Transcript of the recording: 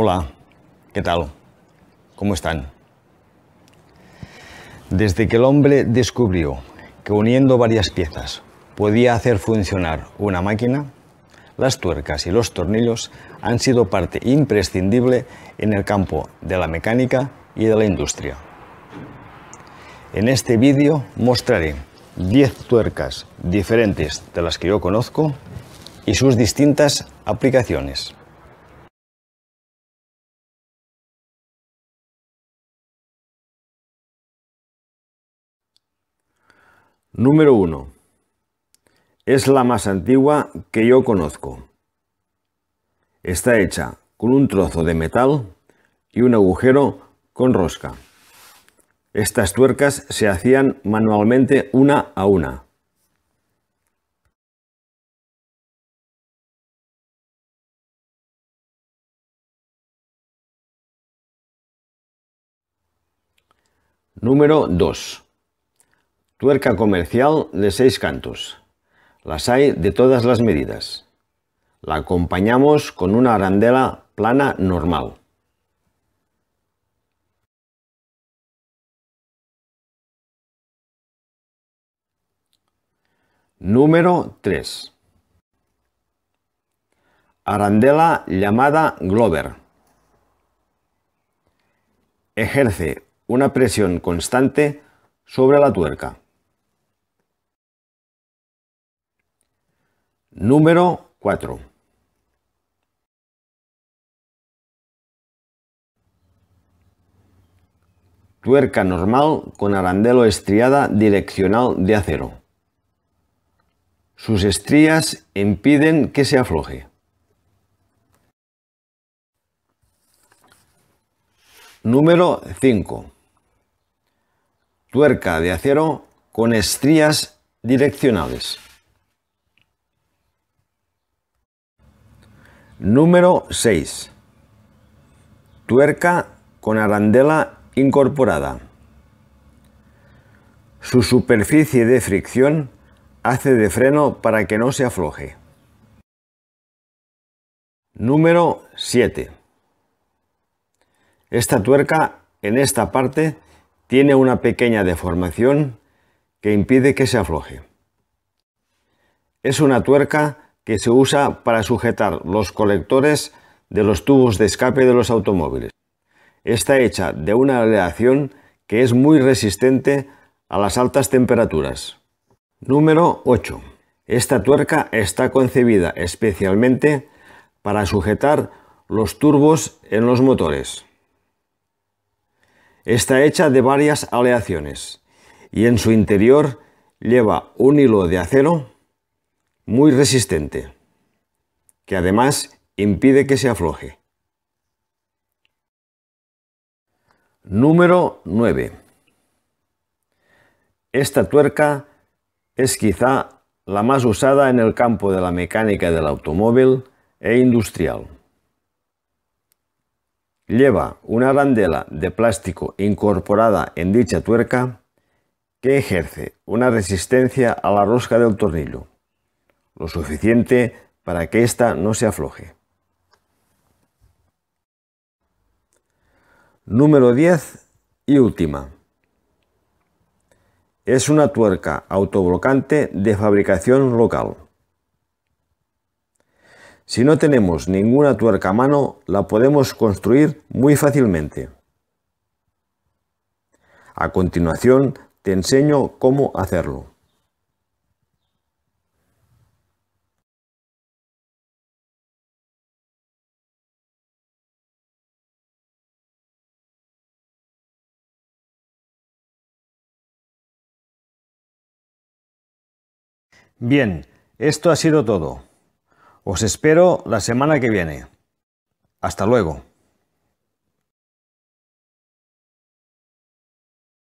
Hola, ¿qué tal? ¿Cómo están? Desde que el hombre descubrió que uniendo varias piezas podía hacer funcionar una máquina, las tuercas y los tornillos han sido parte imprescindible en el campo de la mecánica y de la industria. En este vídeo mostraré 10 tuercas diferentes de las que yo conozco y sus distintas aplicaciones. Número 1. Es la más antigua que yo conozco. Está hecha con un trozo de metal y un agujero con rosca. Estas tuercas se hacían manualmente una a una. Número 2. Tuerca comercial de seis cantos. Las hay de todas las medidas. La acompañamos con una arandela plana normal. Número 3. Arandela llamada Glover. Ejerce una presión constante sobre la tuerca. Número 4. Tuerca normal con arandelo estriada direccional de acero. Sus estrías impiden que se afloje. Número 5. Tuerca de acero con estrías direccionales. Número 6. Tuerca con arandela incorporada. Su superficie de fricción hace de freno para que no se afloje. Número 7. Esta tuerca en esta parte tiene una pequeña deformación que impide que se afloje. Es una tuerca que se usa para sujetar los colectores de los tubos de escape de los automóviles. Está hecha de una aleación que es muy resistente a las altas temperaturas. Número 8. Esta tuerca está concebida especialmente para sujetar los turbos en los motores. Está hecha de varias aleaciones y en su interior lleva un hilo de acero muy resistente, que además impide que se afloje. Número 9. Esta tuerca es quizá la más usada en el campo de la mecánica del automóvil e industrial. Lleva una arandela de plástico incorporada en dicha tuerca que ejerce una resistencia a la rosca del tornillo lo suficiente para que ésta no se afloje. Número 10 y última. Es una tuerca autoblocante de fabricación local. Si no tenemos ninguna tuerca a mano, la podemos construir muy fácilmente. A continuación te enseño cómo hacerlo. Bien, esto ha sido todo. Os espero la semana que viene. Hasta luego.